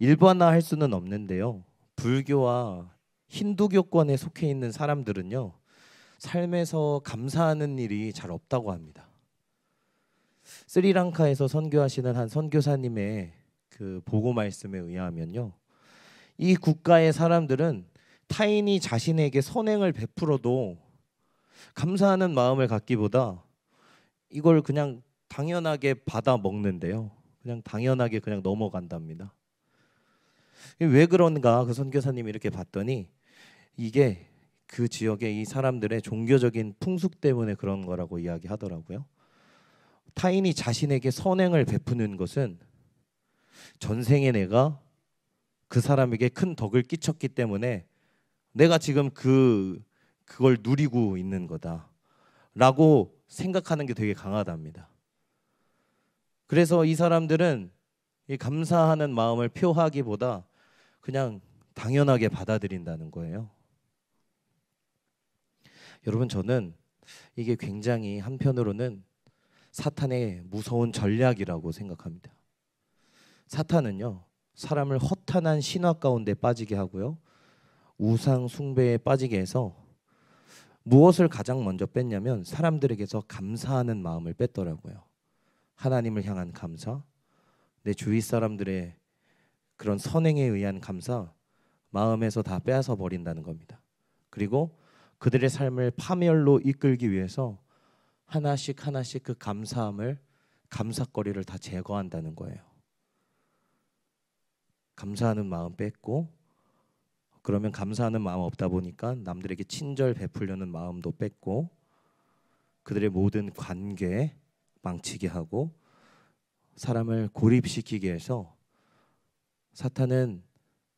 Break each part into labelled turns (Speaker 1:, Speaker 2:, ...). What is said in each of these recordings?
Speaker 1: 일반화할 수는 없는데요. 불교와 힌두교권에 속해 있는 사람들은요. 삶에서 감사하는 일이 잘 없다고 합니다. 스리랑카에서 선교하시는 한 선교사님의 그 보고 말씀에 의하면요. 이 국가의 사람들은 타인이 자신에게 선행을 베풀어도 감사하는 마음을 갖기보다 이걸 그냥 당연하게 받아 먹는데요. 그냥 당연하게 그냥 넘어간답니다. 왜 그런가 그 선교사님이 이렇게 봤더니 이게 그 지역의 이 사람들의 종교적인 풍습 때문에 그런 거라고 이야기하더라고요. 타인이 자신에게 선행을 베푸는 것은 전생에 내가 그 사람에게 큰 덕을 끼쳤기 때문에 내가 지금 그 그걸 누리고 있는 거다라고 생각하는 게 되게 강하답니다. 그래서 이 사람들은 이 감사하는 마음을 표하기보다 그냥 당연하게 받아들인다는 거예요. 여러분 저는 이게 굉장히 한편으로는 사탄의 무서운 전략이라고 생각합니다. 사탄은요. 사람을 허탄한 신화 가운데 빠지게 하고요. 우상 숭배에 빠지게 해서 무엇을 가장 먼저 뺐냐면 사람들에게서 감사하는 마음을 뺐더라고요. 하나님을 향한 감사, 내 주위 사람들의 그런 선행에 의한 감사 마음에서 다 빼앗아 버린다는 겁니다. 그리고 그들의 삶을 파멸로 이끌기 위해서 하나씩 하나씩 그 감사함을 감사거리를 다 제거한다는 거예요. 감사하는 마음 뺐고 그러면 감사하는 마음 없다 보니까 남들에게 친절 베풀려는 마음도 뺐고 그들의 모든 관계 망치게 하고 사람을 고립시키게 해서 사탄은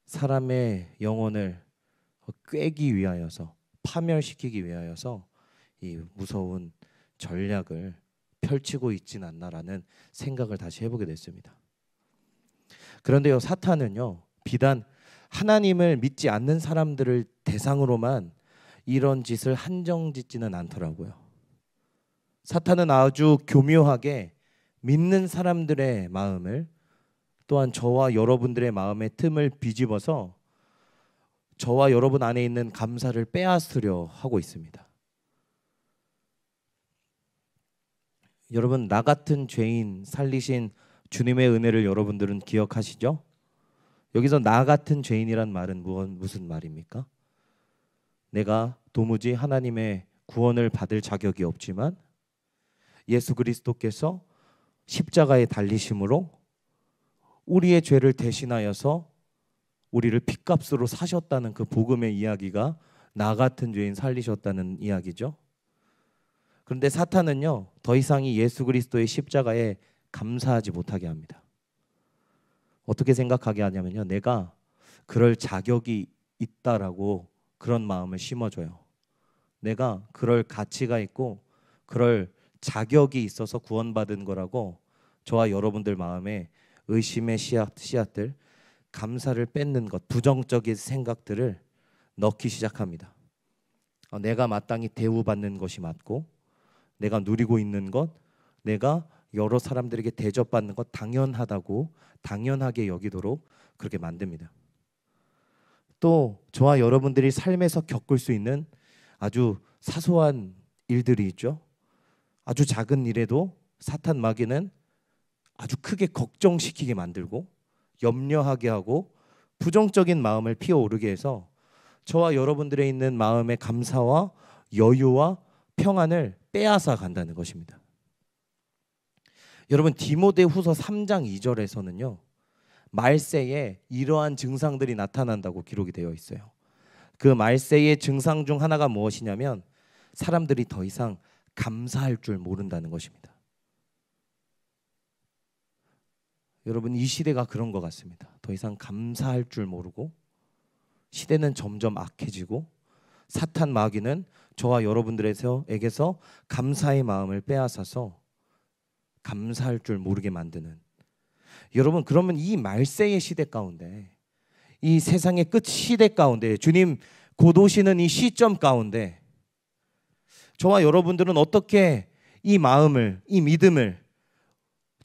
Speaker 1: 사람의 영혼을 꿰기 위하여서 파멸시키기 위하여서 이 무서운 전략을 펼치고 있진 않나라는 생각을 다시 해보게 됐습니다. 그런데요, 사탄은요, 비단 하나님을 믿지 않는 사람들을 대상으로만 이런 짓을 한정 짓지는 않더라고요. 사탄은 아주 교묘하게 믿는 사람들의 마음을 또한 저와 여러분들의 마음의 틈을 뒤집어서 저와 여러분 안에 있는 감사를 빼앗으려 하고 있습니다. 여러분 나 같은 죄인 살리신 주님의 은혜를 여러분들은 기억하시죠? 여기서 나 같은 죄인이란 말은 무슨 말입니까? 내가 도무지 하나님의 구원을 받을 자격이 없지만 예수 그리스도께서 십자가에 달리심으로 우리의 죄를 대신하여서 우리를 핏값으로 사셨다는 그 복음의 이야기가 나 같은 죄인 살리셨다는 이야기죠. 그런데 사탄은요 더 이상이 예수 그리스도의 십자가에 감사하지 못하게 합니다. 어떻게 생각하게 하냐면요 내가 그럴 자격이 있다라고 그런 마음을 심어줘요. 내가 그럴 가치가 있고 그럴 자격이 있어서 구원받은 거라고 저와 여러분들 마음에 의심의 씨앗, 씨앗들, 감사를 뺏는 것, 부정적인 생각들을 넣기 시작합니다. 어, 내가 마땅히 대우받는 것이 맞고, 내가 누리고 있는 것, 내가 여러 사람들에게 대접받는 것 당연하다고 당연하게 여기도록 그렇게 만듭니다. 또 저와 여러분들이 삶에서 겪을 수 있는 아주 사소한 일들이 있죠. 아주 작은 일에도 사탄 마귀는 아주 크게 걱정시키게 만들고 염려하게 하고 부정적인 마음을 피어오르게 해서 저와 여러분들의 있는 마음의 감사와 여유와 평안을 빼앗아 간다는 것입니다. 여러분 디모데 후서 3장 2절에서는요. 말세에 이러한 증상들이 나타난다고 기록이 되어 있어요. 그 말세의 증상 중 하나가 무엇이냐면 사람들이 더 이상 감사할 줄 모른다는 것입니다. 여러분 이 시대가 그런 것 같습니다. 더 이상 감사할 줄 모르고 시대는 점점 악해지고 사탄 마귀는 저와 여러분들에게서 감사의 마음을 빼앗아서 감사할 줄 모르게 만드는 여러분 그러면 이 말세의 시대 가운데 이 세상의 끝 시대 가운데 주님 곧 오시는 이 시점 가운데 저와 여러분들은 어떻게 이 마음을 이 믿음을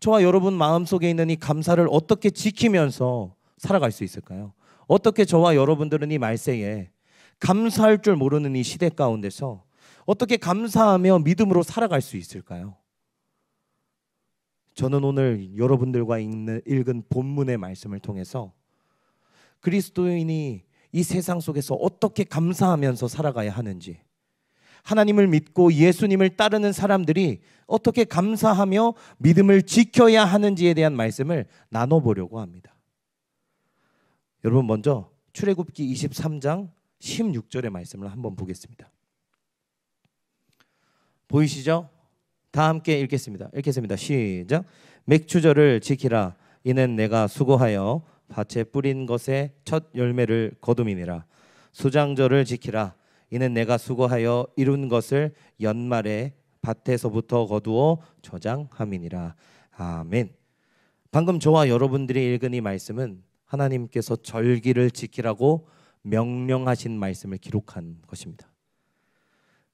Speaker 1: 저와 여러분 마음속에 있는 이 감사를 어떻게 지키면서 살아갈 수 있을까요? 어떻게 저와 여러분들은 이 말세에 감사할 줄 모르는 이 시대 가운데서 어떻게 감사하며 믿음으로 살아갈 수 있을까요? 저는 오늘 여러분들과 읽는, 읽은 본문의 말씀을 통해서 그리스도인이 이 세상 속에서 어떻게 감사하면서 살아가야 하는지 하나님을 믿고 예수님을 따르는 사람들이 어떻게 감사하며 믿음을 지켜야 하는지에 대한 말씀을 나눠보려고 합니다. 여러분 먼저 출애굽기 23장 16절의 말씀을 한번 보겠습니다. 보이시죠? 다 함께 읽겠습니다. 읽겠습니다. 시작. 맥추절을 지키라. 이는 내가 수고하여 밭에 뿌린 것의 첫 열매를 거둠이니라. 수장절을 지키라. 이는 내가 수고하여 이룬 것을 연말에 밭에서부터 거두어 저장함이니라. 아멘. 방금 저와 여러분들이 읽은 이 말씀은 하나님께서 절기를 지키라고 명령하신 말씀을 기록한 것입니다.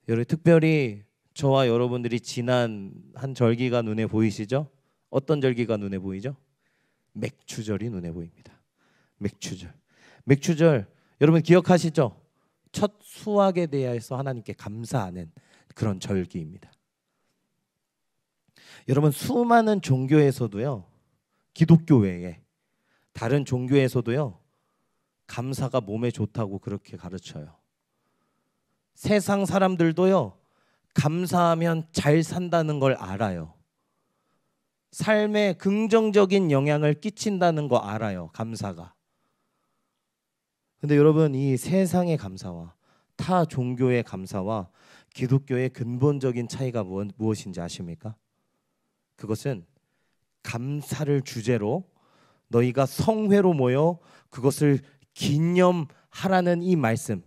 Speaker 1: 여러 분 특별히 저와 여러분들이 지난 한 절기가 눈에 보이시죠? 어떤 절기가 눈에 보이죠? 맥추절이 눈에 보입니다. 맥추절. 맥추절 여러분 기억하시죠? 첫 수확에 대해서 하나님께 감사하는 그런 절기입니다. 여러분 수많은 종교에서도요. 기독교 외에 다른 종교에서도요. 감사가 몸에 좋다고 그렇게 가르쳐요. 세상 사람들도요. 감사하면 잘 산다는 걸 알아요. 삶에 긍정적인 영향을 끼친다는 거 알아요. 감사가. 근데 여러분 이 세상의 감사와 타 종교의 감사와 기독교의 근본적인 차이가 무엇인지 아십니까? 그것은 감사를 주제로 너희가 성회로 모여 그것을 기념하라는 이 말씀.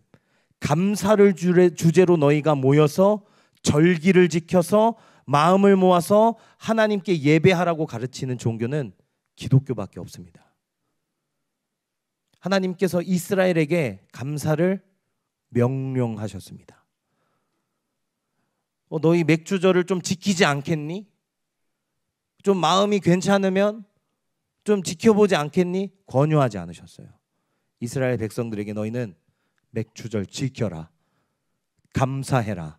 Speaker 1: 감사를 주제로 너희가 모여서 절기를 지켜서 마음을 모아서 하나님께 예배하라고 가르치는 종교는 기독교밖에 없습니다. 하나님께서 이스라엘에게 감사를 명령하셨습니다. 어, 너희 맥주절을 좀 지키지 않겠니? 좀 마음이 괜찮으면 좀 지켜보지 않겠니? 권유하지 않으셨어요. 이스라엘 백성들에게 너희는 맥주절 지켜라. 감사해라.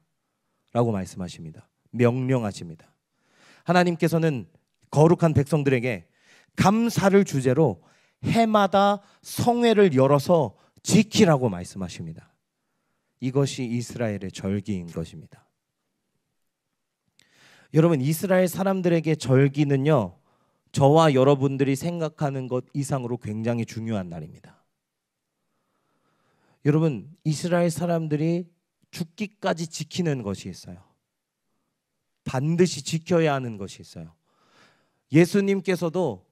Speaker 1: 라고 말씀하십니다. 명령하십니다. 하나님께서는 거룩한 백성들에게 감사를 주제로 해마다 성회를 열어서 지키라고 말씀하십니다. 이것이 이스라엘의 절기인 것입니다. 여러분 이스라엘 사람들에게 절기는요. 저와 여러분들이 생각하는 것 이상으로 굉장히 중요한 날입니다. 여러분 이스라엘 사람들이 죽기까지 지키는 것이 있어요. 반드시 지켜야 하는 것이 있어요. 예수님께서도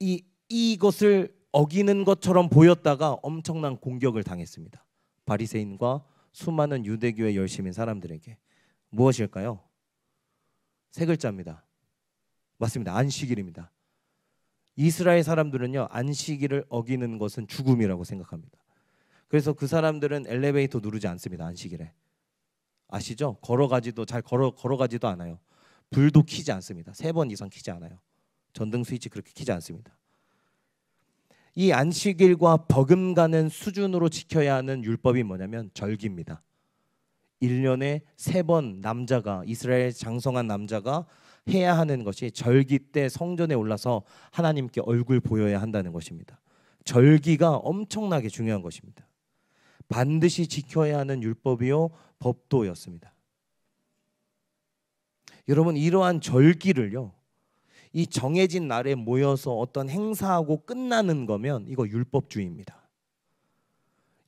Speaker 1: 이 이것을 어기는 것처럼 보였다가 엄청난 공격을 당했습니다. 바리새인과 수많은 유대교의 열심인 사람들에게 무엇일까요? 세 글자입니다. 맞습니다. 안식일입니다. 이스라엘 사람들은요 안식일을 어기는 것은 죽음이라고 생각합니다. 그래서 그 사람들은 엘리베이터 누르지 않습니다. 안식일에 아시죠? 걸어가지도 잘 걸어 걸어가지도 않아요. 불도 켜지 않습니다. 세 번 이상 켜지 않아요. 전등 스위치 그렇게 켜지 않습니다. 이 안식일과 버금가는 수준으로 지켜야 하는 율법이 뭐냐면 절기입니다. 1년에 세 번 남자가 이스라엘 장성한 남자가 해야 하는 것이 절기 때 성전에 올라서 하나님께 얼굴 보여야 한다는 것입니다. 절기가 엄청나게 중요한 것입니다. 반드시 지켜야 하는 율법이요 법도였습니다. 여러분 이러한 절기를요 이 정해진 날에 모여서 어떤 행사하고 끝나는 거면 이거 율법주의입니다.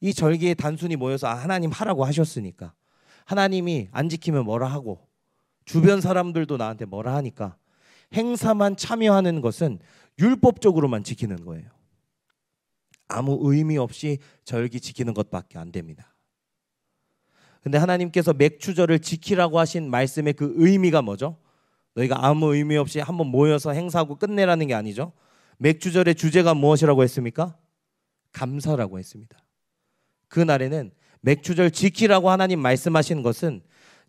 Speaker 1: 이 절기에 단순히 모여서 아, 하나님 하라고 하셨으니까 하나님이 안 지키면 뭐라 하고 주변 사람들도 나한테 뭐라 하니까 행사만 참여하는 것은 율법적으로만 지키는 거예요. 아무 의미 없이 절기 지키는 것밖에 안 됩니다. 근데 하나님께서 맥추절을 지키라고 하신 말씀의 그 의미가 뭐죠? 너희가 아무 의미 없이 한번 모여서 행사하고 끝내라는 게 아니죠. 맥주절의 주제가 무엇이라고 했습니까? 감사라고 했습니다. 그 날에는 맥주절 지키라고 하나님 말씀하신 것은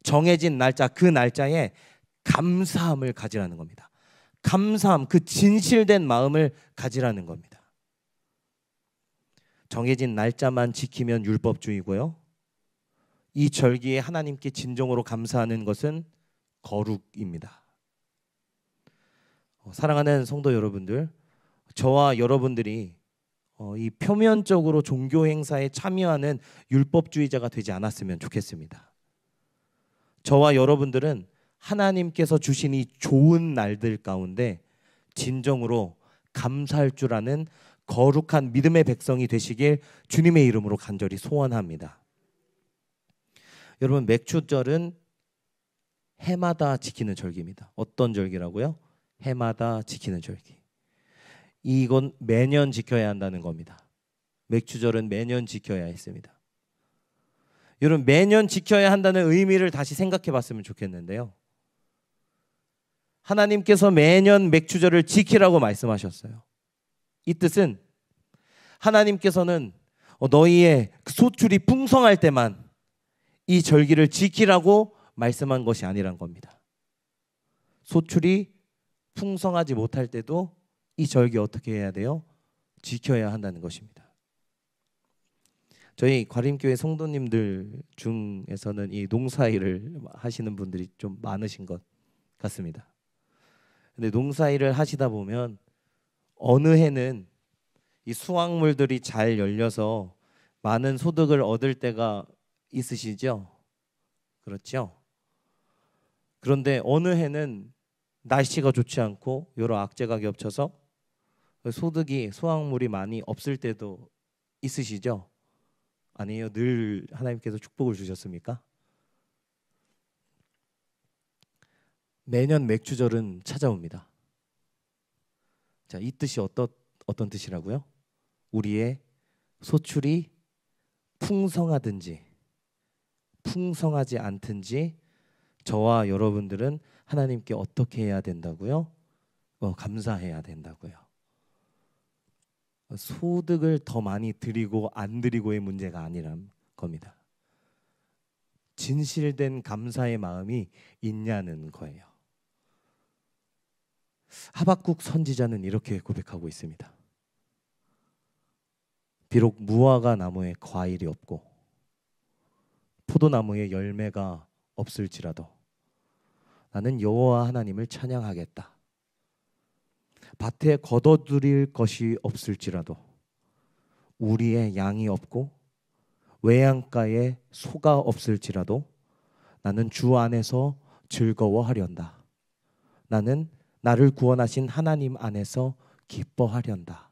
Speaker 1: 정해진 날짜 그 날짜에 감사함을 가지라는 겁니다. 감사함 그 진실된 마음을 가지라는 겁니다. 정해진 날짜만 지키면 율법주의고요. 이 절기에 하나님께 진정으로 감사하는 것은 거룩입니다. 어, 사랑하는 성도 여러분들, 저와 여러분들이 어, 이 표면적으로 종교 행사에 참여하는 율법주의자가 되지 않았으면 좋겠습니다. 저와 여러분들은 하나님께서 주신 이 좋은 날들 가운데 진정으로 감사할 줄 아는 거룩한 믿음의 백성이 되시길 주님의 이름으로 간절히 소원합니다. 여러분 맥추절은 해마다 지키는 절기입니다. 어떤 절기라고요? 해마다 지키는 절기. 이건 매년 지켜야 한다는 겁니다. 맥주절은 매년 지켜야 했습니다. 여러분 매년 지켜야 한다는 의미를 다시 생각해 봤으면 좋겠는데요. 하나님께서 매년 맥주절을 지키라고 말씀하셨어요. 이 뜻은 하나님께서는 너희의 소출이 풍성할 때만 이 절기를 지키라고 말씀한 것이 아니란 겁니다. 소출이 풍성하지 못할 때도 이 절기 어떻게 해야 돼요? 지켜야 한다는 것입니다. 저희 과림교회 성도님들 중에서는 이 농사일을 하시는 분들이 좀 많으신 것 같습니다. 근데 농사일을 하시다 보면 어느 해는 이 수확물들이 잘 열려서 많은 소득을 얻을 때가 있으시죠? 그렇죠? 그런데 어느 해는 날씨가 좋지 않고 여러 악재가 겹쳐서 소득이 소확물이 많이 없을 때도 있으시죠? 아니에요. 늘 하나님께서 축복을 주셨습니까? 매년 맥주절은 찾아옵니다. 자, 이 뜻이 어떤 어떤 뜻이라고요? 우리의 소출이 풍성하든지 풍성하지 않든지 저와 여러분들은 하나님께 어떻게 해야 된다고요? 어, 감사해야 된다고요. 소득을 더 많이 드리고 안 드리고의 문제가 아니란 겁니다. 진실된 감사의 마음이 있냐는 거예요. 하박국 선지자는 이렇게 고백하고 있습니다. 비록 무화과 나무에 과일이 없고 포도나무에 열매가 없을지라도 나는 여호와 하나님을 찬양하겠다. 밭에 거둬들일 것이 없을지라도 우리의 양이 없고 외양가에 소가 없을지라도 나는 주 안에서 즐거워하련다. 나는 나를 구원하신 하나님 안에서 기뻐하련다.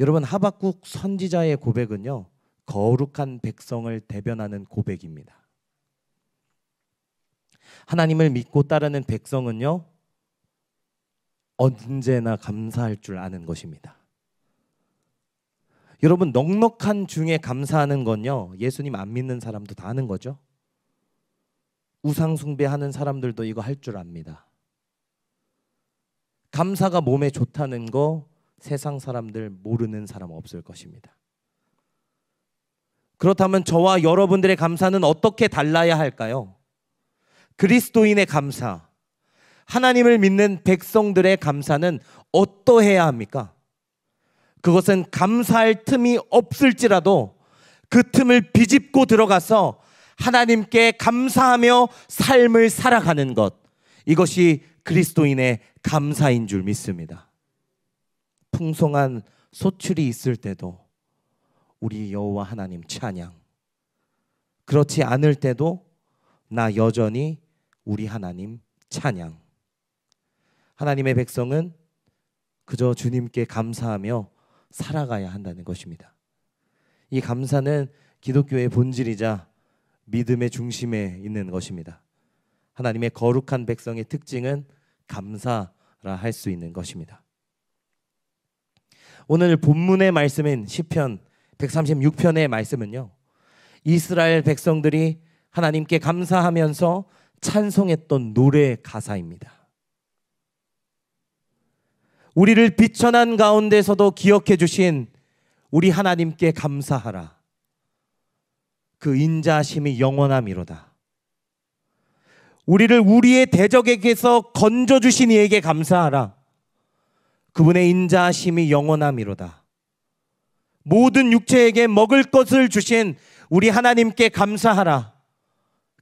Speaker 1: 여러분 하박국 선지자의 고백은요. 거룩한 백성을 대변하는 고백입니다. 하나님을 믿고 따르는 백성은요, 언제나 감사할 줄 아는 것입니다. 여러분, 넉넉한 중에 감사하는 건요, 예수님 안 믿는 사람도 다 아는 거죠. 우상숭배하는 사람들도 이거 할 줄 압니다. 감사가 몸에 좋다는 거 세상 사람들 모르는 사람 없을 것입니다. 그렇다면 저와 여러분들의 감사는 어떻게 달라야 할까요? 그리스도인의 감사, 하나님을 믿는 백성들의 감사는 어떠해야 합니까? 그것은 감사할 틈이 없을지라도 그 틈을 비집고 들어가서 하나님께 감사하며 삶을 살아가는 것. 이것이 그리스도인의 감사인 줄 믿습니다. 풍성한 소출이 있을 때도 우리 여호와 하나님 찬양. 그렇지 않을 때도 나 여전히 우리 하나님 찬양. 하나님의 백성은 그저 주님께 감사하며 살아가야 한다는 것입니다. 이 감사는 기독교의 본질이자 믿음의 중심에 있는 것입니다. 하나님의 거룩한 백성의 특징은 감사라 할 수 있는 것입니다. 오늘 본문의 말씀인 시편 136편의 말씀은요. 이스라엘 백성들이 하나님께 감사하면서 찬송했던 노래 가사입니다. 우리를 비천한 가운데서도 기억해 주신 우리 하나님께 감사하라. 그 인자심이 영원함이로다. 우리를 우리의 대적에게서 건져 주신 이에게 감사하라. 그분의 인자심이 영원함이로다. 모든 육체에게 먹을 것을 주신 우리 하나님께 감사하라.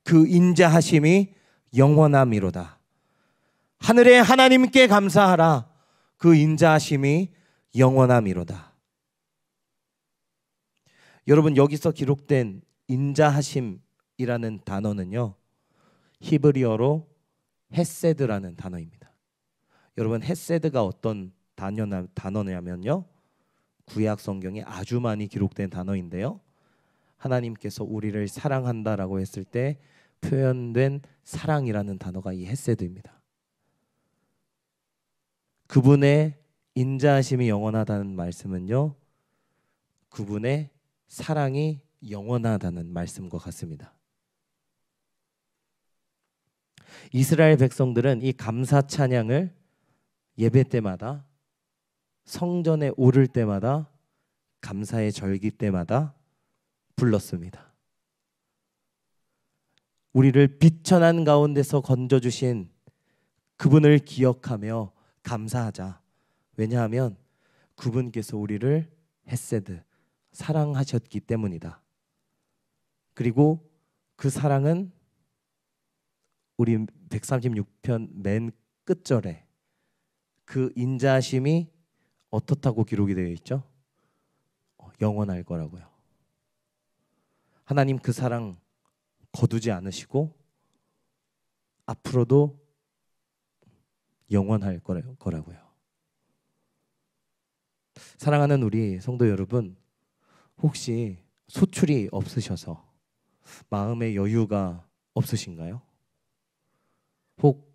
Speaker 1: 그 인자하심이 영원함이로다. 하늘의 하나님께 감사하라. 그 인자하심이 영원함이로다. 여러분 여기서 기록된 인자하심이라는 단어는요. 히브리어로 헤세드라는 단어입니다. 여러분 헤세드가 어떤 단어냐면요. 구약 성경에 아주 많이 기록된 단어인데요. 하나님께서 우리를 사랑한다라고 했을 때 표현된 사랑이라는 단어가 이 헤세드입니다. 그분의 인자하심이 영원하다는 말씀은요. 그분의 사랑이 영원하다는 말씀과 같습니다. 이스라엘 백성들은 이 감사 찬양을 예배 때마다 성전에 오를 때마다 감사의 절기 때마다 불렀습니다. 우리를 비천한 가운데서 건져주신 그분을 기억하며 감사하자. 왜냐하면 그분께서 우리를 헤세드 사랑하셨기 때문이다. 그리고 그 사랑은 우리 136편 맨 끝절에 그 인자심이 어떻다고 기록이 되어 있죠? 어, 영원할 거라고요. 하나님 그 사랑 거두지 않으시고 앞으로도 영원할 거라고요. 사랑하는 우리 성도 여러분, 혹시 소출이 없으셔서 마음의 여유가 없으신가요? 혹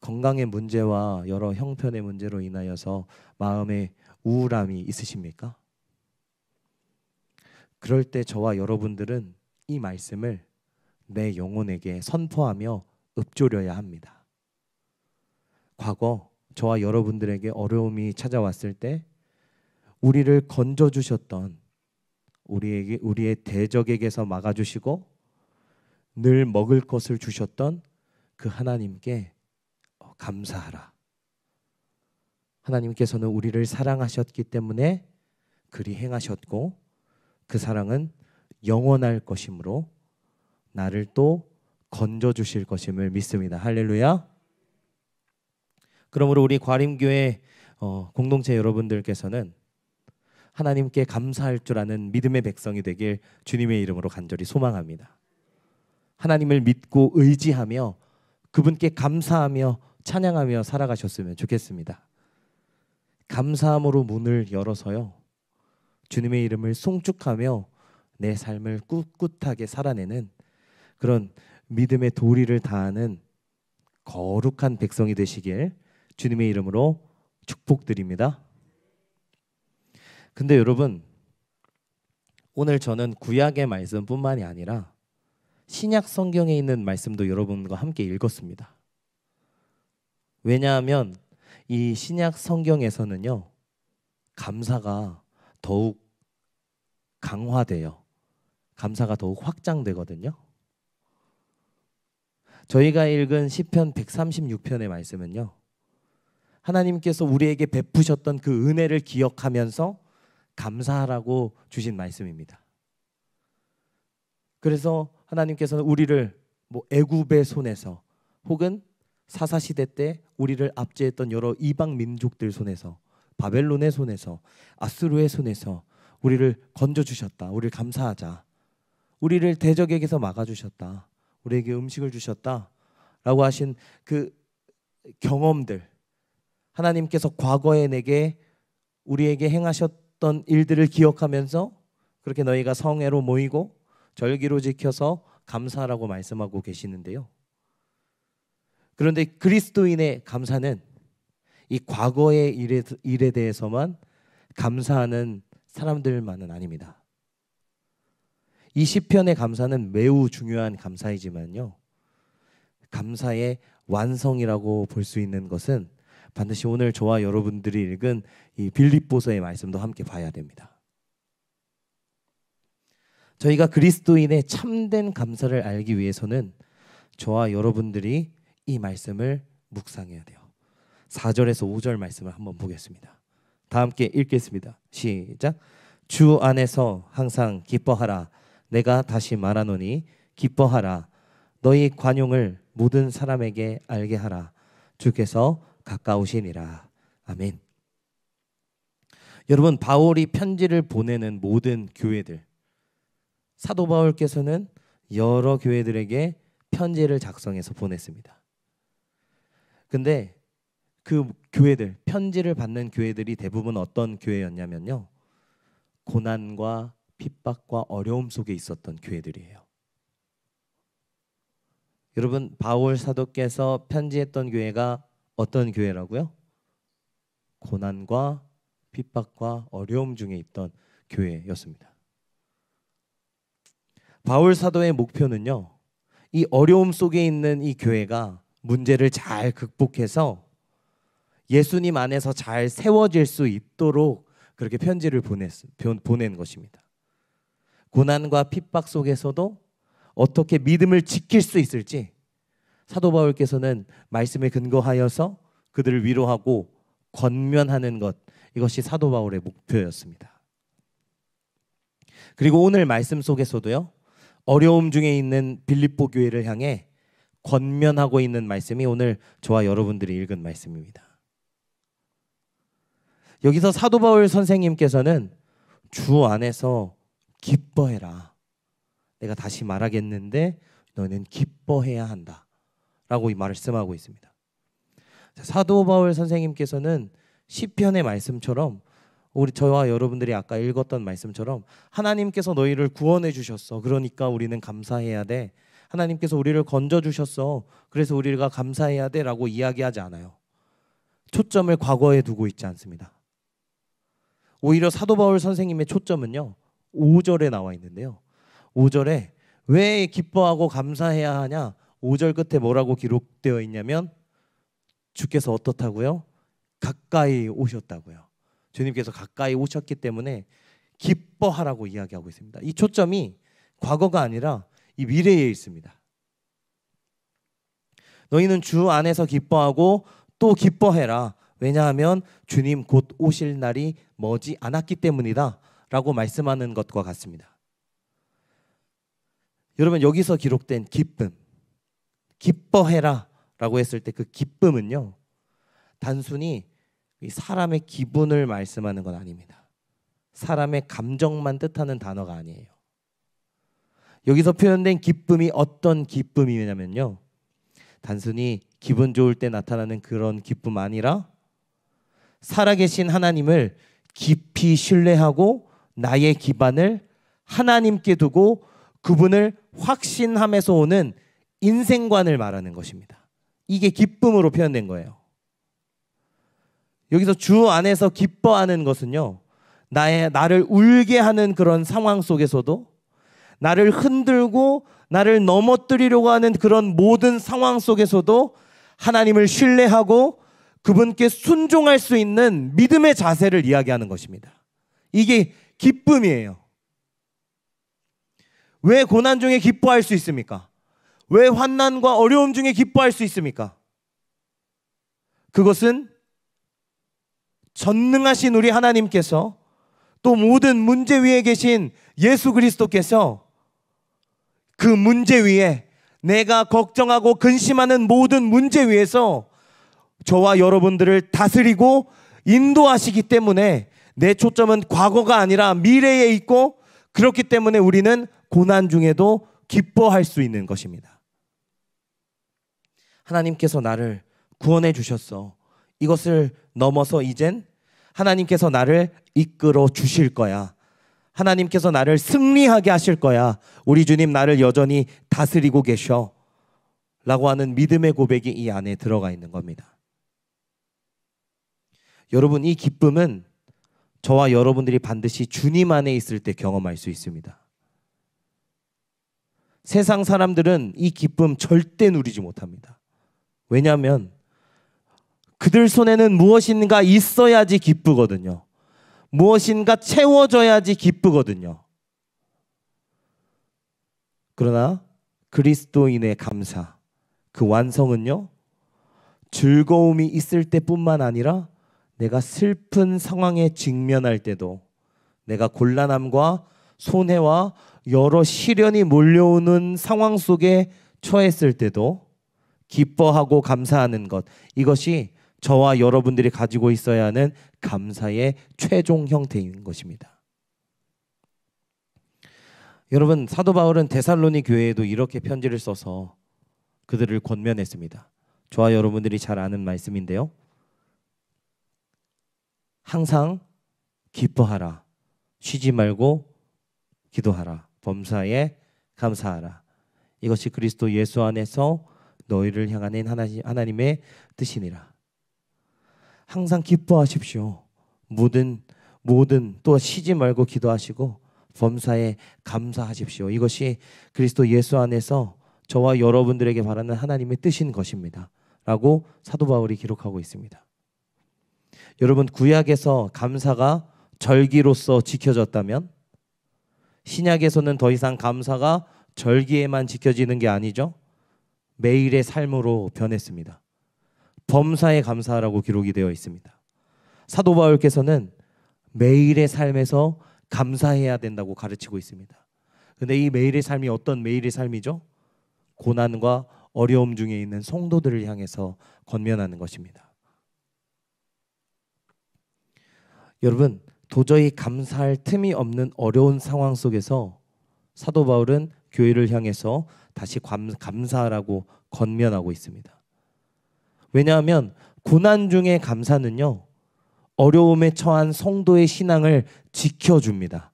Speaker 1: 건강의 문제와 여러 형편의 문제로 인하여서 마음의 우울함이 있으십니까? 그럴 때 저와 여러분들은 이 말씀을 내 영혼에게 선포하며 읊조려야 합니다. 과거 저와 여러분들에게 어려움이 찾아왔을 때 우리를 건져 주셨던 우리에게 우리의 대적에게서 막아 주시고 늘 먹을 것을 주셨던 그 하나님께 어, 감사하라. 하나님께서는 우리를 사랑하셨기 때문에 그리 행하셨고 그 사랑은 영원할 것이므로 나를 또 건져 주실 것임을 믿습니다. 할렐루야. 그러므로 우리 과림교회 어, 공동체 여러분들께서는 하나님께 감사할 줄 아는 믿음의 백성이 되길 주님의 이름으로 간절히 소망합니다. 하나님을 믿고 의지하며 그분께 감사하며 찬양하며 살아가셨으면 좋겠습니다. 감사함으로 문을 열어서요. 주님의 이름을 송축하며 내 삶을 꿋꿋하게 살아내는 그런 믿음의 도리를 다하는 거룩한 백성이 되시길 주님의 이름으로 축복드립니다. 근데 여러분 오늘 저는 구약의 말씀뿐만이 아니라 신약 성경에 있는 말씀도 여러분과 함께 읽었습니다. 왜냐하면 이 신약 성경에서는요 감사가 더욱 강화돼요. 감사가 더욱 확장되거든요. 저희가 읽은 시편 136편의 말씀은요. 하나님께서 우리에게 베푸셨던 그 은혜를 기억하면서 감사하라고 주신 말씀입니다. 그래서 하나님께서는 우리를 뭐 애굽의 손에서 혹은 사사시대 때 우리를 압제했던 여러 이방 민족들 손에서 바벨론의 손에서 아수르의 손에서 우리를 건져 주셨다. 우리를 감사하자. 우리를 대적에게서 막아 주셨다. 우리에게 음식을 주셨다. 라고 하신 그 경험들 하나님께서 과거에 내게 우리에게 행하셨던 일들을 기억하면서 그렇게 너희가 성회로 모이고 절기로 지켜서 감사라고 말씀하고 계시는데요. 그런데 그리스도인의 감사는 이 과거의 일에, 일에 대해서만 감사하는 사람들만은 아닙니다. 이 시편의 감사는 매우 중요한 감사이지만요. 감사의 완성이라고 볼 수 있는 것은 반드시 오늘 저와 여러분들이 읽은 이 빌립보서의 말씀도 함께 봐야 됩니다. 저희가 그리스도인의 참된 감사를 알기 위해서는 저와 여러분들이 이 말씀을 묵상해야 돼요. 4절에서 5절 말씀을 한번 보겠습니다. 다 함께 읽겠습니다. 시작. 주 안에서 항상 기뻐하라. 내가 다시 말하노니 기뻐하라. 너희 관용을 모든 사람에게 알게 하라. 주께서 가까우시니라. 아멘. 여러분 바울이 편지를 보내는 모든 교회들 사도 바울께서는 여러 교회들에게 편지를 작성해서 보냈습니다. 근데 그 교회들 편지를 받는 교회들이 대부분 어떤 교회였냐면요. 고난과 핍박과 어려움 속에 있었던 교회들이에요. 여러분 바울 사도께서 편지했던 교회가 어떤 교회라고요? 고난과 핍박과 어려움 중에 있던 교회였습니다. 바울 사도의 목표는요. 이 어려움 속에 있는 이 교회가 문제를 잘 극복해서 예수님 안에서 잘 세워질 수 있도록 그렇게 편지를 보냈, 보낸 것입니다. 고난과 핍박 속에서도 어떻게 믿음을 지킬 수 있을지 사도 바울께서는 말씀에 근거하여서 그들을 위로하고 권면하는 것 이것이 사도 바울의 목표였습니다. 그리고 오늘 말씀 속에서도요. 어려움 중에 있는 빌립보 교회를 향해 권면하고 있는 말씀이 오늘 저와 여러분들이 읽은 말씀입니다. 여기서 사도 바울 선생님께서는 주 안에서 기뻐해라. 내가 다시 말하겠는데 너는 기뻐해야 한다. 라고 이 말씀하고 있습니다. 사도 바울 선생님께서는 시편의 말씀처럼 우리 저와 여러분들이 아까 읽었던 말씀처럼 하나님께서 너희를 구원해 주셨어. 그러니까 우리는 감사해야 돼. 하나님께서 우리를 건져 주셨어. 그래서 우리가 감사해야 돼라고 이야기하지 않아요. 초점을 과거에 두고 있지 않습니다. 오히려 사도 바울 선생님의 초점은요. 5절에 나와 있는데요. 5절에 왜 기뻐하고 감사해야 하냐? 5절 끝에 뭐라고 기록되어 있냐면 주께서 어떻다고요? 가까이 오셨다고요. 주님께서 가까이 오셨기 때문에 기뻐하라고 이야기하고 있습니다. 이 초점이 과거가 아니라 이 미래에 있습니다. 너희는 주 안에서 기뻐하고 또 기뻐해라. 왜냐하면 주님 곧 오실 날이 머지 않았기 때문이다. 라고 말씀하는 것과 같습니다. 여러분, 여기서 기록된 기쁨, 기뻐해라 라고 했을 때 그 기쁨은요, 단순히 사람의 기분을 말씀하는 건 아닙니다. 사람의 감정만 뜻하는 단어가 아니에요. 여기서 표현된 기쁨이 어떤 기쁨이냐면요. 단순히 기분 좋을 때 나타나는 그런 기쁨 아니라 살아계신 하나님을 깊이 신뢰하고 나의 기반을 하나님께 두고 그분을 확신함에서 오는 인생관을 말하는 것입니다. 이게 기쁨으로 표현된 거예요. 여기서 주 안에서 기뻐하는 것은요, 나의, 나를 울게 하는 그런 상황 속에서도, 나를 흔들고, 나를 넘어뜨리려고 하는 그런 모든 상황 속에서도 하나님을 신뢰하고 그분께 순종할 수 있는 믿음의 자세를 이야기하는 것입니다. 이게 기쁨이에요. 왜 고난 중에 기뻐할 수 있습니까? 왜 환난과 어려움 중에 기뻐할 수 있습니까? 그것은 전능하신 우리 하나님께서 또 모든 문제 위에 계신 예수 그리스도께서 그 문제 위에 내가 걱정하고 근심하는 모든 문제 위에서 저와 여러분들을 다스리고 인도하시기 때문에 내 초점은 과거가 아니라 미래에 있고 그렇기 때문에 우리는 고난 중에도 기뻐할 수 있는 것입니다. 하나님께서 나를 구원해 주셨어. 이것을 넘어서 이젠 하나님께서 나를 이끌어 주실 거야. 하나님께서 나를 승리하게 하실 거야. 우리 주님 나를 여전히 다스리고 계셔. 라고 하는 믿음의 고백이 이 안에 들어가 있는 겁니다. 여러분 이 기쁨은 저와 여러분들이 반드시 주님 안에 있을 때 경험할 수 있습니다. 세상 사람들은 이 기쁨 절대 누리지 못합니다. 왜냐하면 그들 손에는 무엇인가 있어야지 기쁘거든요. 무엇인가 채워져야지 기쁘거든요. 그러나 그리스도인의 감사, 그 완성은요, 즐거움이 있을 때뿐만 아니라 내가 슬픈 상황에 직면할 때도 내가 곤란함과 손해와 여러 시련이 몰려오는 상황 속에 처했을 때도 기뻐하고 감사하는 것 이것이 저와 여러분들이 가지고 있어야 하는 감사의 최종 형태인 것입니다. 여러분 사도 바울은 데살로니 교회에도 이렇게 편지를 써서 그들을 권면했습니다. 저와 여러분들이 잘 아는 말씀인데요. 항상 기뻐하라. 쉬지 말고 기도하라. 범사에 감사하라. 이것이 그리스도 예수 안에서 너희를 향하는 하나님의 뜻이니라. 항상 기뻐하십시오. 모든 모든 또 쉬지 말고 기도하시고 범사에 감사하십시오. 이것이 그리스도 예수 안에서 저와 여러분들에게 바라는 하나님의 뜻인 것입니다. 라고 사도 바울이 기록하고 있습니다. 여러분 구약에서 감사가 절기로서 지켜졌다면 신약에서는 더 이상 감사가 절기에만 지켜지는 게 아니죠. 매일의 삶으로 변했습니다. 범사에 감사라고 기록이 되어 있습니다. 사도 바울께서는 매일의 삶에서 감사해야 된다고 가르치고 있습니다. 근데 이 매일의 삶이 어떤 매일의 삶이죠? 고난과 어려움 중에 있는 성도들을 향해서 건면하는 것입니다. 여러분 도저히 감사할 틈이 없는 어려운 상황 속에서 사도 바울은 교회를 향해서 다시 감사라고 하 건면하고 있습니다. 왜냐하면 고난 중의 감사는요. 어려움에 처한 성도의 신앙을 지켜줍니다.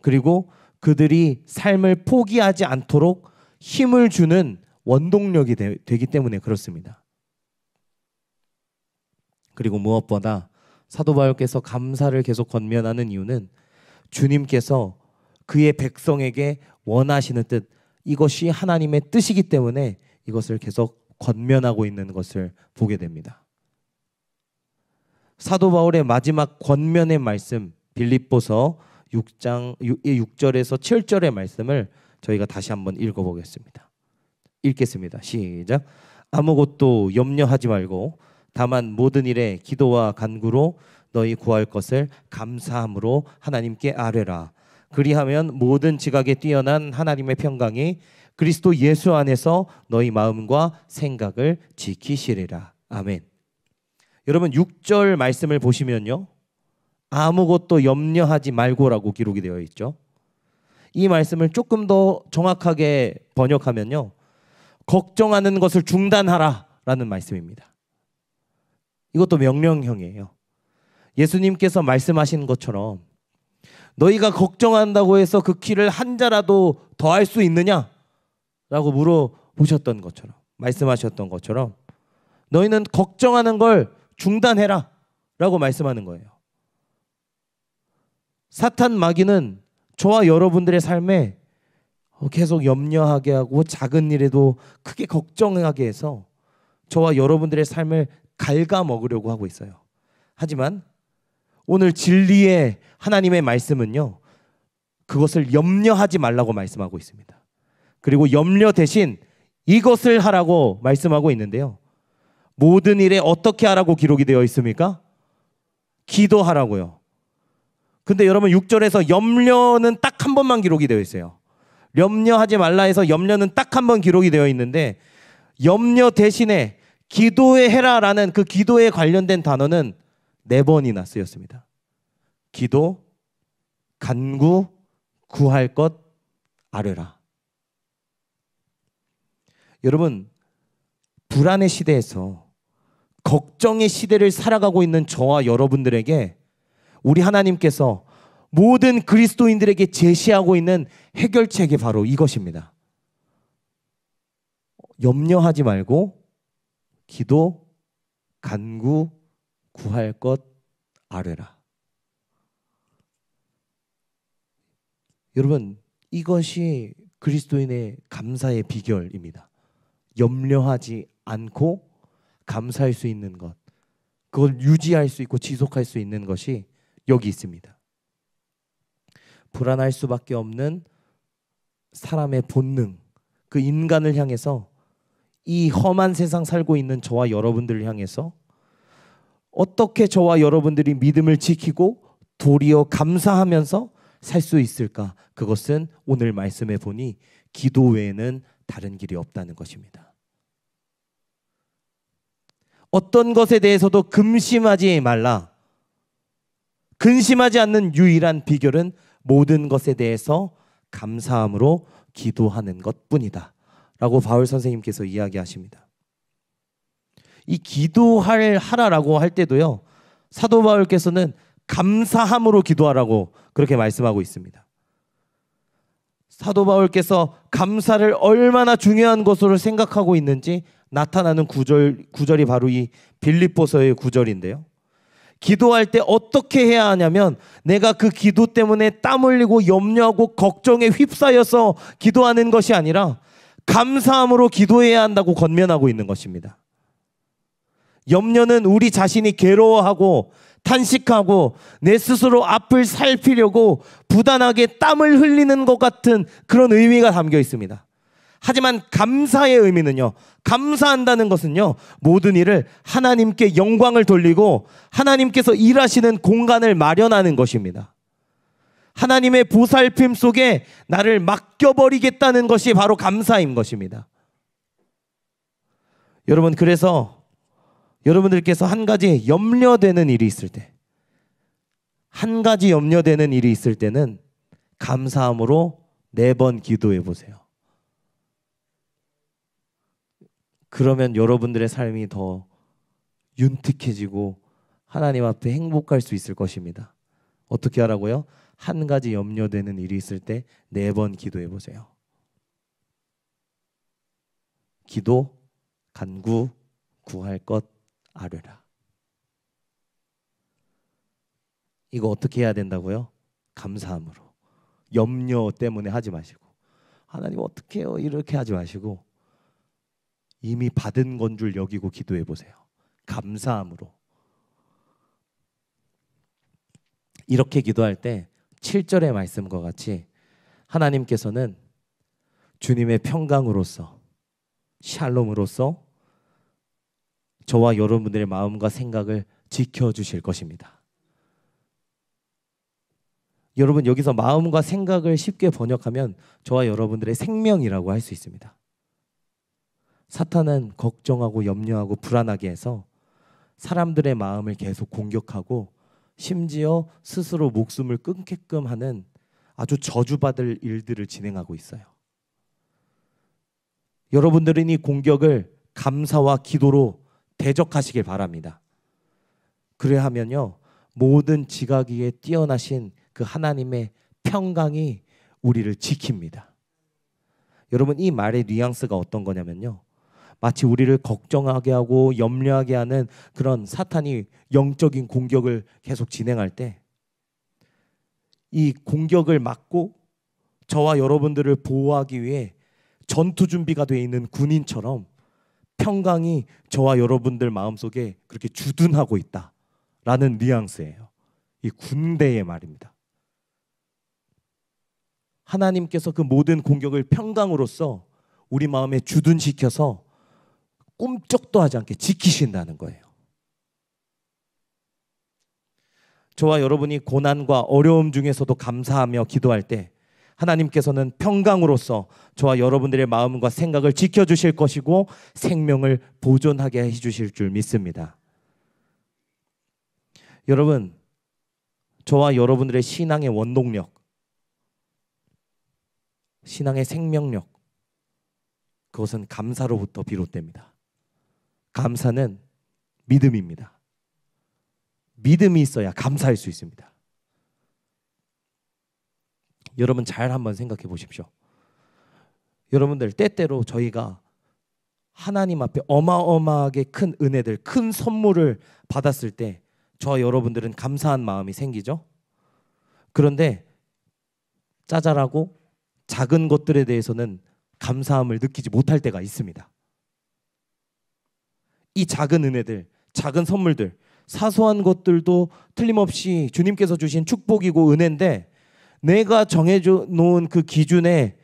Speaker 1: 그리고 그들이 삶을 포기하지 않도록 힘을 주는 원동력이 되, 기 때문에 그렇습니다. 그리고 무엇보다 사도 바울께서 감사를 계속 건면하는 이유는 주님께서 그의 백성에게 원하시는 뜻 이것이 하나님의 뜻이기 때문에 이것을 계속 권면하고 있는 것을 보게 됩니다. 사도 바울의 마지막 권면의 말씀 빌립보서 6장 6절에서 7절의 말씀을 저희가 다시 한번 읽어보겠습니다. 읽겠습니다. 시작. 아무것도 염려하지 말고 다만 모든 일에 기도와 간구로 너희 구할 것을 감사함으로 하나님께 아뢰라. 그리하면 모든 지각에 뛰어난 하나님의 평강이 그리스도 예수 안에서 너희 마음과 생각을 지키시리라. 아멘. 여러분 6절 말씀을 보시면요. 아무것도 염려하지 말고라고 기록이 되어 있죠. 이 말씀을 조금 더 정확하게 번역하면요. 걱정하는 것을 중단하라라는 말씀입니다. 이것도 명령형이에요. 예수님께서 말씀하신 것처럼 너희가 걱정한다고 해서 그 키를 한 자라도 더 할 수 있느냐? 라고 물어보셨던 것처럼 말씀하셨던 것처럼 너희는 걱정하는 걸 중단해라 라고 말씀하는 거예요. 사탄 마귀는 저와 여러분들의 삶에 계속 염려하게 하고 작은 일에도 크게 걱정하게 해서 저와 여러분들의 삶을 갉아먹으려고 하고 있어요. 하지만 오늘 진리의 하나님의 말씀은요. 그것을 염려하지 말라고 말씀하고 있습니다. 그리고 염려 대신 이것을 하라고 말씀하고 있는데요. 모든 일에 어떻게 하라고 기록이 되어 있습니까? 기도하라고요. 근데 여러분 6절에서 염려는 딱 한 번만 기록이 되어 있어요. 염려하지 말라 해서 염려는 딱 한 번 기록이 되어 있는데 염려 대신에 기도의 해라라는 그 기도에 관련된 단어는 네 번이나 쓰였습니다. 기도, 간구, 구할 것, 아뢰라. 여러분, 불안의 시대에서 걱정의 시대를 살아가고 있는 저와 여러분들에게 우리 하나님께서 모든 그리스도인들에게 제시하고 있는 해결책이 바로 이것입니다. 염려하지 말고 기도, 간구, 구할 것 아뢰라. 여러분, 이것이 그리스도인의 감사의 비결입니다. 염려하지 않고 감사할 수 있는 것, 그걸 유지할 수 있고 지속할 수 있는 것이 여기 있습니다. 불안할 수밖에 없는 사람의 본능, 그 인간을 향해서 이 험한 세상 살고 있는 저와 여러분들을 향해서 어떻게 저와 여러분들이 믿음을 지키고 도리어 감사하면서 살 수 있을까? 그것은 오늘 말씀해 보니 기도 외에는 다른 길이 없다는 것입니다. 어떤 것에 대해서도 금심하지 말라. 근심하지 않는 유일한 비결은 모든 것에 대해서 감사함으로 기도하는 것 뿐이다. 라고 바울 선생님께서 이야기하십니다. 이 기도할 하라라고 할 때도요. 사도 바울께서는 감사함으로 기도하라고 그렇게 말씀하고 있습니다. 사도 바울께서 감사를 얼마나 중요한 것으로 생각하고 있는지 나타나는 구절 구절이 바로 이 빌립보서의 구절인데요. 기도할 때 어떻게 해야 하냐면 내가 그 기도 때문에 땀 흘리고 염려하고 걱정에 휩싸여서 기도하는 것이 아니라 감사함으로 기도해야 한다고 권면하고 있는 것입니다. 염려는 우리 자신이 괴로워하고 탄식하고 내 스스로 앞을 살피려고 부단하게 땀을 흘리는 것 같은 그런 의미가 담겨 있습니다. 하지만 감사의 의미는요, 감사한다는 것은요, 모든 일을 하나님께 영광을 돌리고 하나님께서 일하시는 공간을 마련하는 것입니다. 하나님의 보살핌 속에 나를 맡겨버리겠다는 것이 바로 감사인 것입니다. 여러분, 그래서 여러분들께서 한 가지 염려되는 일이 있을 때, 한 가지 염려되는 일이 있을 때는 감사함으로 네 번 기도해 보세요. 그러면 여러분들의 삶이 더 윤택해지고 하나님 앞에 행복할 수 있을 것입니다. 어떻게 하라고요? 한 가지 염려되는 일이 있을 때 네 번 기도해 보세요. 기도, 간구, 구할 것 아뢰라. 이거 어떻게 해야 된다고요? 감사함으로. 염려 때문에 하지 마시고 하나님 어떻게 해요? 이렇게 하지 마시고 이미 받은 건 줄 여기고 기도해 보세요. 감사함으로. 이렇게 기도할 때 7절의 말씀과 같이 하나님께서는 주님의 평강으로서 샬롬으로서 저와 여러분들의 마음과 생각을 지켜 주실 것입니다. 여러분 여기서 마음과 생각을 쉽게 번역하면 저와 여러분들의 생명이라고 할 수 있습니다. 사탄은 걱정하고 염려하고 불안하게 해서 사람들의 마음을 계속 공격하고 심지어 스스로 목숨을 끊게끔 하는 아주 저주받을 일들을 진행하고 있어요. 여러분들은 이 공격을 감사와 기도로 대적하시길 바랍니다. 그래야 하면요. 모든 지각 이에 뛰어나신 그 하나님의 평강이 우리를 지킵니다. 여러분 이 말의 뉘앙스가 어떤 거냐면요. 마치 우리를 걱정하게 하고 염려하게 하는 그런 사탄이 영적인 공격을 계속 진행할 때 이 공격을 막고 저와 여러분들을 보호하기 위해 전투 준비가 되어 있는 군인처럼 평강이 저와 여러분들 마음속에 그렇게 주둔하고 있다라는 뉘앙스예요. 이 군대의 말입니다. 하나님께서 그 모든 공격을 평강으로써 우리 마음에 주둔시켜서 꿈쩍도 하지 않게 지키신다는 거예요. 저와 여러분이 고난과 어려움 중에서도 감사하며 기도할 때 하나님께서는 평강으로서 저와 여러분들의 마음과 생각을 지켜주실 것이고 생명을 보존하게 해주실 줄 믿습니다. 여러분, 저와 여러분들의 신앙의 원동력, 신앙의 생명력, 그것은 감사로부터 비롯됩니다. 감사는 믿음입니다. 믿음이 있어야 감사할 수 있습니다. 여러분 잘 한번 생각해 보십시오. 여러분들 때때로 저희가 하나님 앞에 어마어마하게 큰 은혜들, 큰 선물을 받았을 때 저 여러분들은 감사한 마음이 생기죠. 그런데 짜잘하고 작은 것들에 대해서는 감사함을 느끼지 못할 때가 있습니다. 이 작은 은혜들, 작은 선물들, 사소한 것들도 틀림없이 주님께서 주신 축복이고 은혜인데 내가 정해져 놓은 그 기준에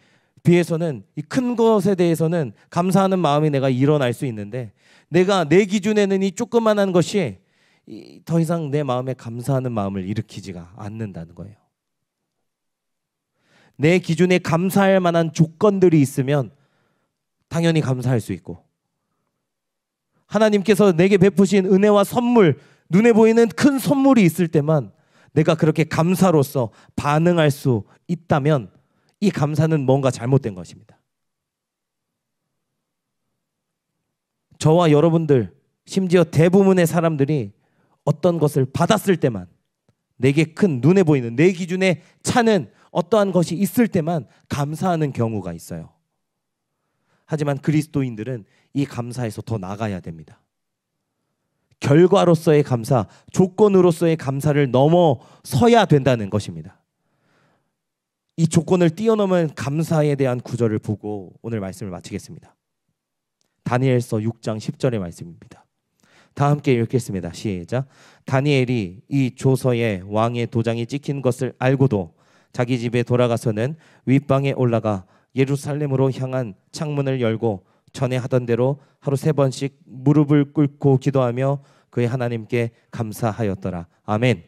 Speaker 1: 비해서는 이 큰 것에 대해서는 감사하는 마음이 내가 일어날 수 있는데 내가 내 기준에는 이 조그만한 것이 더 이상 내 마음에 감사하는 마음을 일으키지가 않는다는 거예요. 내 기준에 감사할 만한 조건들이 있으면 당연히 감사할 수 있고 하나님께서 내게 베푸신 은혜와 선물, 눈에 보이는 큰 선물이 있을 때만 내가 그렇게 감사로서 반응할 수 있다면 이 감사는 뭔가 잘못된 것입니다. 저와 여러분들, 심지어 대부분의 사람들이 어떤 것을 받았을 때만 내게 큰 눈에 보이는 내 기준에 차는 어떠한 것이 있을 때만 감사하는 경우가 있어요. 하지만 그리스도인들은 이 감사에서 더 나가야 됩니다. 결과로서의 감사, 조건으로서의 감사를 넘어서야 된다는 것입니다. 이 조건을 뛰어넘은 감사에 대한 구절을 보고 오늘 말씀을 마치겠습니다. 다니엘서 6장 10절의 말씀입니다. 다 함께 읽겠습니다. 시작. 다니엘이 이 조서에 왕의 도장이 찍힌 것을 알고도 자기 집에 돌아가서는 윗방에 올라가 예루살렘으로 향한 창문을 열고 전에 하던 대로 하루 세 번씩 무릎을 꿇고 기도하며 그의 하나님께 감사하였더라. 아멘.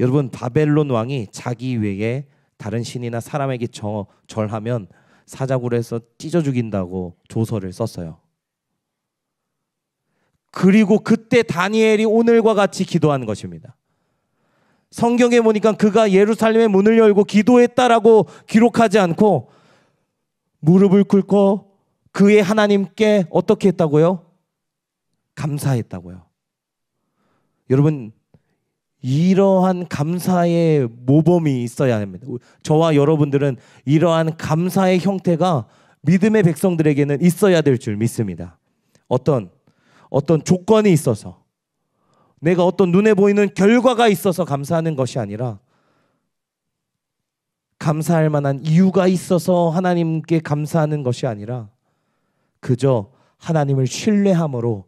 Speaker 1: 여러분 바벨론 왕이 자기 외에 다른 신이나 사람에게 저, 절하면 사자굴에서 찢어 죽인다고 조서를 썼어요. 그리고 그때 다니엘이 오늘과 같이 기도한 것입니다. 성경에 보니까 그가 예루살렘의 문을 열고 기도했다라고 기록하지 않고 무릎을 꿇고 그의 하나님께 어떻게 했다고요? 감사했다고요. 여러분, 이러한 감사의 모범이 있어야 합니다. 저와 여러분들은 이러한 감사의 형태가 믿음의 백성들에게는 있어야 될 줄 믿습니다. 어떤 어떤 조건이 있어서 내가 어떤 눈에 보이는 결과가 있어서 감사하는 것이 아니라 감사할 만한 이유가 있어서 하나님께 감사하는 것이 아니라 그저 하나님을 신뢰함으로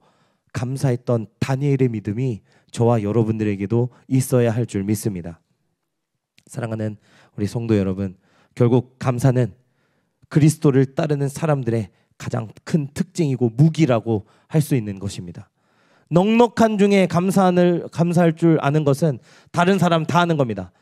Speaker 1: 감사했던 다니엘의 믿음이 저와 여러분들에게도 있어야 할 줄 믿습니다. 사랑하는 우리 성도 여러분, 결국 감사는 그리스도를 따르는 사람들의 가장 큰 특징이고 무기라고 할 수 있는 것입니다. 넉넉한 중에 감사를 감사할 줄 아는 것은 다른 사람 다 하는 겁니다.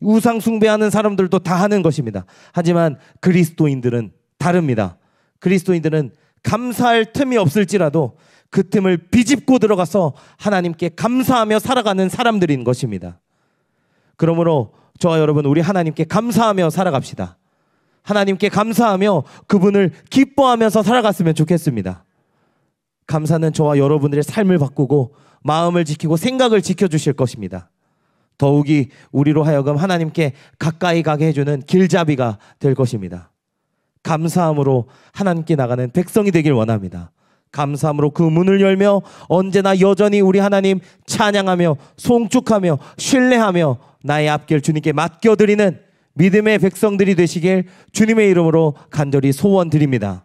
Speaker 1: 우상 숭배하는 사람들도 다 하는 것입니다. 하지만 그리스도인들은 다릅니다. 그리스도인들은 감사할 틈이 없을지라도 그 틈을 비집고 들어가서 하나님께 감사하며 살아가는 사람들인 것입니다. 그러므로 저와 여러분 우리 하나님께 감사하며 살아갑시다. 하나님께 감사하며 그분을 기뻐하면서 살아갔으면 좋겠습니다. 감사는 저와 여러분들의 삶을 바꾸고 마음을 지키고 생각을 지켜주실 것입니다. 더욱이 우리로 하여금 하나님께 가까이 가게 해주는 길잡이가 될 것입니다. 감사함으로 하나님께 나가는 백성이 되길 원합니다. 감사함으로 그 문을 열며 언제나 여전히 우리 하나님 찬양하며 송축하며 신뢰하며 나의 앞길 주님께 맡겨드리는 믿음의 백성들이 되시길 주님의 이름으로 간절히 소원 드립니다.